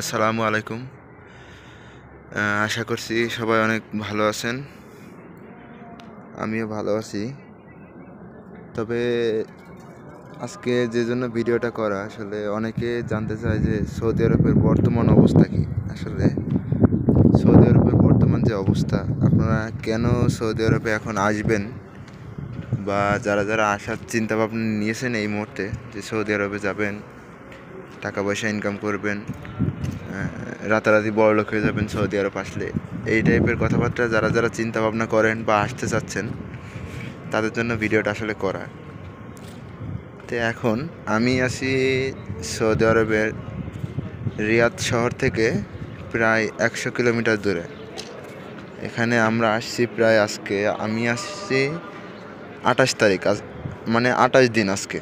আসসালামু আলাইকুম আশা করছি সবাই অনেক ভালো আছেন আমিও ভালো আছি তবে আজকে যে জন্য ভিডিওটা করা আসলে অনেকে জানতে চায় যে সৌদি আরবের বর্তমান অবস্থা কি আসলে সৌদি আরবের বর্তমান যে অবস্থা আপনারা কেন সৌদি আরবে এখন আসবেন বা যারা যারা আসার চিন্তাভাবনা নিয়েছেন এই মুহূর্তে যে সৌদি আরবে যাবেন টাকা পয়সা ইনকাম করবেন রাতারাতি বড় লোক হয়ে যাবেন সৌদি আরব আসলে এই টাইপের কথাবার্তা যারা যারা চিন্তা ভাবনা করেন বা আসতে চাচ্ছেন তাদের জন্য ভিডিওটা আসলে করা তো এখন আমি আসি সৌদি আরবের রিয়াদ শহর থেকে প্রায় একশো কিলোমিটার দূরে এখানে আমরা আসছি প্রায় আজকে আমি আসছি আঠাশ তারিখ মানে আঠাশ দিন আজকে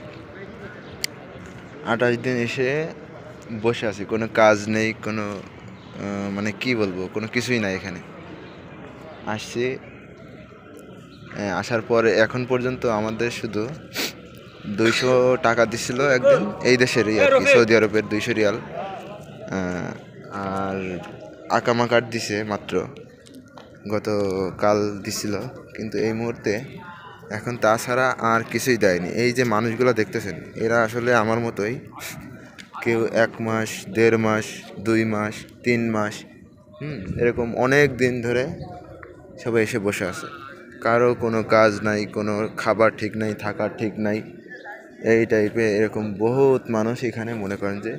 আঠাশ দিন এসে বসে আছি কোনো কাজ নেই কোনো মানে কি বলবো কোনো কিছুই নাই এখানে আসছি আসার পরে এখন পর্যন্ত আমাদের শুধু দুইশো টাকা দিছিল একদিন এই দেশেরই আর কি সৌদি আরবের দুইশো রিয়াল আর আকামা কার্ড দিছে মাত্র গতকাল দিছিল কিন্তু এই মুহূর্তে এখন তাছাড়া আর কিছুই দেয়নি এই যে মানুষগুলো দেখতেছেন এরা আসলে আমার মতোই কেউ এক মাস দেড় মাস দুই মাস তিন মাস হুম এরকম অনেক দিন ধরে সবাই এসে বসে আছে কারো কোনো কাজ নাই কোনো খাবার ঠিক নাই থাকার ঠিক নাই এই টাইপে এরকম বহুত মানুষ এখানে মনে করেন যে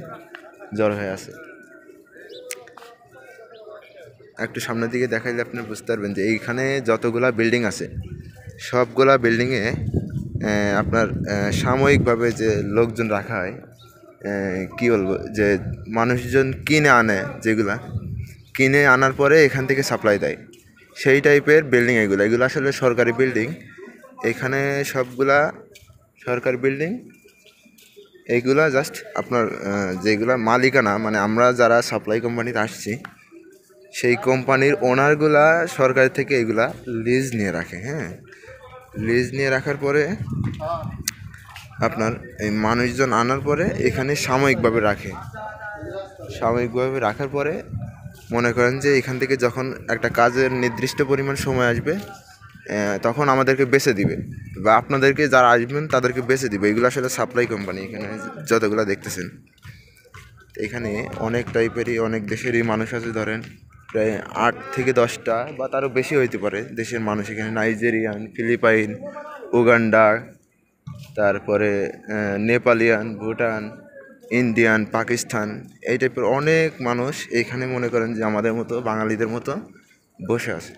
জ্বর হয়ে আছে একটু সামনের দিকে দেখা যায় আপনি বুঝতে পারবেন যে এইখানে যতগুলা বিল্ডিং আছে সবগুলা বিল্ডিংয়ে আপনার সাময়িকভাবে যে লোকজন রাখা হয় কী বলবো যে মানুষজন কিনে আনে যেগুলা কিনে আনার পরে এখান থেকে সাপ্লাই দেয় সেই টাইপের বিল্ডিং এগুলো এগুলো আসলে সরকারি বিল্ডিং এখানে সবগুলা সরকারি বিল্ডিং এইগুলা জাস্ট আপনার যেগুলা মালিকানা মানে আমরা যারা সাপ্লাই কোম্পানিতে আসছি সেই কোম্পানির ওনারগুলা সরকার থেকে এগুলা লিজ নিয়ে রাখে হ্যাঁ লিজ নিয়ে রাখার পরে আপনার এই মানুষজন আনার পরে এখানে সাময়িকভাবে রাখে সাময়িকভাবে রাখার পরে মনে করেন যে এখান থেকে যখন একটা কাজের নির্দিষ্ট পরিমাণ সময় আসবে তখন আমাদেরকে বেছে দিবে বা আপনাদেরকে যারা আসবেন তাদেরকে বেছে দিবে এগুলো আসলে সাপ্লাই কোম্পানি এখানে যতগুলো দেখতেছেন এখানে অনেক টাইপেরই অনেক দেশেরই মানুষ আছে ধরেন প্রায় আট থেকে দশটা বা তারও বেশি হইতে পারে দেশের মানুষ এখানে নাইজেরিয়ান ফিলিপাইন উগান্ডা তারপরে নেপালিয়ান ভুটান ইন্ডিয়ান পাকিস্তান এই টাইপের অনেক মানুষ এখানে মনে করেন যে আমাদের মতো বাঙালিদের মতো বসে আছে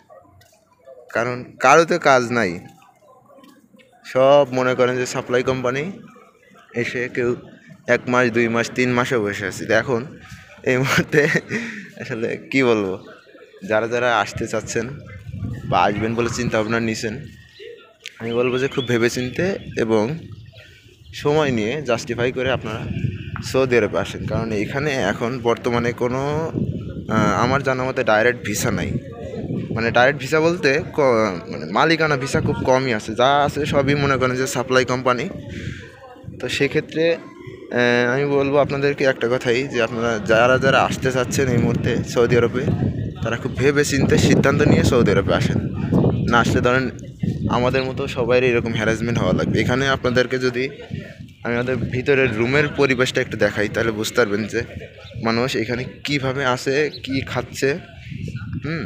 কারণ কারোতে কাজ নাই সব মনে করেন যে সাপ্লাই কোম্পানি এসে কেউ এক মাস দুই মাস তিন মাসেও বসে আছে এখন এই মুহূর্তে আসলে কি বলবো যারা যারা আসতে চাচ্ছেন বা আসবেন বলে চিন্তা ভাবনা নিছেন আমি বলবো যে খুব ভেবেচিন্তে এবং সময় নিয়ে জাস্টিফাই করে আপনারা সৌদি আরবে আসেন কারণ এখানে এখন বর্তমানে কোনো আমার জানা মতে ডাইরেক্ট ভিসা নাই মানে ডাইরেক্ট ভিসা বলতে মানে মালিকানা ভিসা খুব কমই আছে যা আছে সবই মনে করেন যে সাপ্লাই কোম্পানি তো সেক্ষেত্রে আমি বলবো আপনাদেরকে একটা কথাই যে আপনারা যারা যারা আসতে চাচ্ছেন এই মুহূর্তে সৌদি আরবে তারা খুব ভেবে চিনতে সিদ্ধান্ত নিয়ে সৌদি আরবে আসেন না আসলে ধরেন আমাদের মতো সবাইয়ের এরকম হ্যারাসমেন্ট হওয়া লাগবে এখানে আপনাদেরকে যদি আমি আমাদের ভিতরের রুমের পরিবেশটা একটু দেখাই তাহলে বুঝতে পারবেন যে মানুষ এখানে কিভাবে আসে কি খাচ্ছে হুম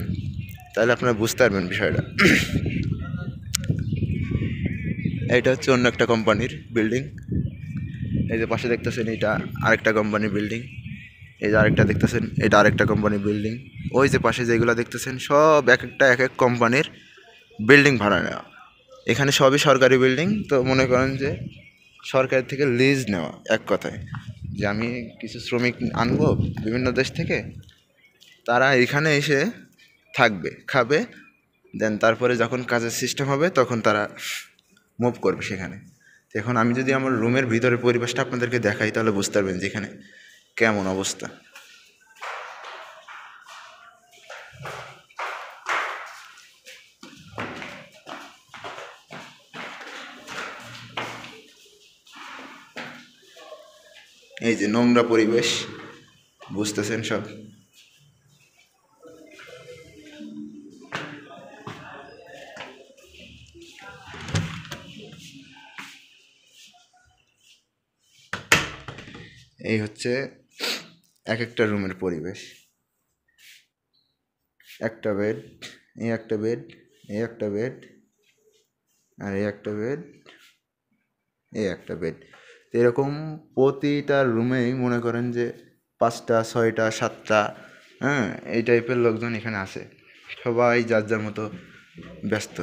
তাহলে আপনারা বুঝতে পারবেন বিষয়টা এটা হচ্ছে অন্য একটা কোম্পানির বিল্ডিং এই যে পাশে দেখতেছেন এটা আরেকটা কোম্পানি বিল্ডিং এই যে আরেকটা দেখতেছেন এটা আরেকটা কোম্পানি বিল্ডিং ওই যে পাশে যেগুলো দেখতেছেন সব এক একটা এক এক কোম্পানির বিল্ডিং ভাড়া নেওয়া এখানে সবই সরকারি বিল্ডিং তো মনে করেন যে সরকার থেকে লিজ নেওয়া এক কথায় যে আমি কিছু শ্রমিক আনবো বিভিন্ন দেশ থেকে তারা এখানে এসে থাকবে খাবে দেন তারপরে যখন কাজের সিস্টেম হবে তখন তারা মুভ করবে সেখানে এখন আমি যদি আমার রুমের ভিতরে পরিবেশটা আপনাদেরকে দেখাই তাহলে বুঝতে পারবেন যেখানে কেমন অবস্থা এই যে নোংরা পরিবেশ বুঝতেছেন সব এই হচ্ছে এক একটা রুমের পরিবেশ একটা বেড এই একটা বেড এই একটা বেড আর এই একটা বেড এই একটা বেড তো এরকম প্রতিটা রুমেই মনে করেন যে পাঁচটা ছয়টা সাতটা হ্যাঁ এই টাইপের লোকজন এখানে আসে সবাই যার যার মতো ব্যস্ত